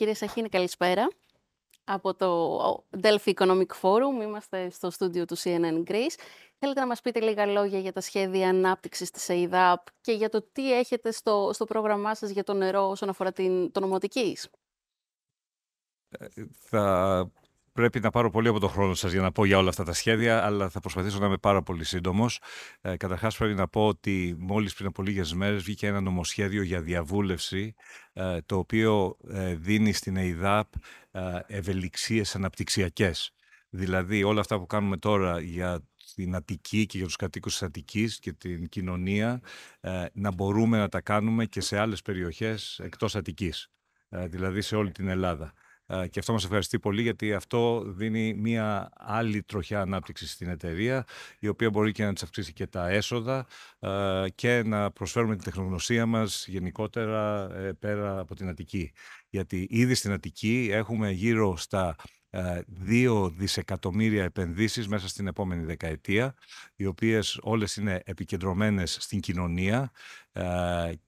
Κύριε Σαχίνη, καλησπέρα. Από το Delphi Economic Forum, είμαστε στο στούντιο του CNN Greece. Θέλετε να μας πείτε λίγα λόγια για τα σχέδια ανάπτυξης της ΕΙΔΑΠ και για το τι έχετε στο, στο πρόγραμμά σας για το νερό όσον αφορά την, τον ε, Θα Πρέπει να πάρω πολύ από τον χρόνο σας για να πω για όλα αυτά τα σχέδια, αλλά θα προσπαθήσω να είμαι πάρα πολύ σύντομος. Ε, Καταρχάς, πρέπει να πω ότι μόλις πριν από λίγες μέρες βγήκε ένα νομοσχέδιο για διαβούλευση, ε, το οποίο ε, δίνει στην ΕΙΔΑΠ ε, ευελιξίες αναπτυξιακές. Δηλαδή, όλα αυτά που κάνουμε τώρα για την Αττική και για τους κατοίκους της Αττικής και την κοινωνία να μπορούμε να τα κάνουμε και σε άλλες περιοχές εκτός Αττικής, δηλαδή σε όλη την Ελλάδα. Ε, και αυτό μας ευχαριστεί πολύ γιατί αυτό δίνει μια άλλη τροχιά ανάπτυξης στην εταιρεία η οποία μπορεί και να της αυξήσει και τα έσοδα ε, και να προσφέρουμε την τεχνογνωσία μας γενικότερα ε, πέρα από την Αττική. Γιατί ήδη στην Αττική έχουμε γύρω στα ε, δύο δισεκατομμύρια επενδύσεις μέσα στην επόμενη δεκαετία, οι οποίες όλες είναι επικεντρωμένες στην κοινωνία ε,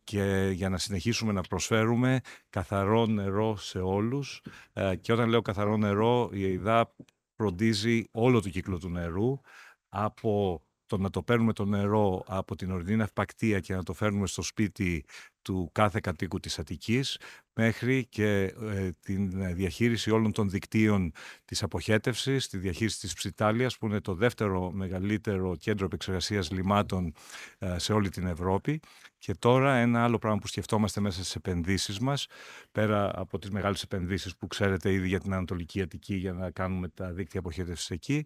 και για να συνεχίσουμε να προσφέρουμε καθαρό νερό σε όλους. Ε, και όταν λέω καθαρό νερό, η ΕΙΔΑ φροντίζει όλο το κύκλο του νερού από το να το παίρνουμε το νερό από την ορεινή ναυπακτία και να το φέρνουμε στο σπίτι του κάθε κατοίκου της Αττικής μέχρι και ε, την ε, διαχείριση όλων των δικτύων της αποχέτευσης, τη διαχείριση της Ψιτάλιας που είναι το δεύτερο μεγαλύτερο κέντρο επεξεργασίας λιμάτων ε, σε όλη την Ευρώπη και τώρα ένα άλλο πράγμα που σκεφτόμαστε μέσα στις επενδύσεις μας πέρα από τις μεγάλες επενδύσεις που ξέρετε ήδη για την Ανατολική Αττική για να κάνουμε τα δίκτυα αποχέτευσης εκεί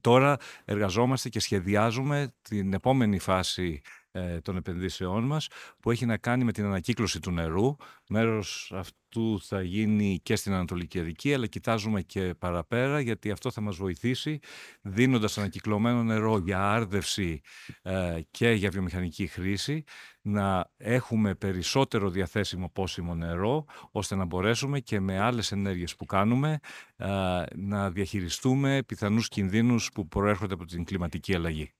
Τώρα εργαζόμαστε και σχεδιάζουμε την επόμενη φάση ε, των επενδύσεών μας που έχει να κάνει με την ανακύκλωση του νερού. Μέρος αυτού θα γίνει και στην Ανατολική Ερική αλλά κοιτάζουμε και παραπέρα γιατί αυτό θα μας βοηθήσει δίνοντας ανακυκλωμένο νερό για άρδευση ε, και για βιομηχανική χρήση να έχουμε περισσότερο διαθέσιμο πόσιμο νερό ώστε να μπορέσουμε και με άλλες ενέργειες που κάνουμε ε, να διαχειριστούμε πιθανούς κινδύνους που προέρχονται από την κλιματική αλλαγή.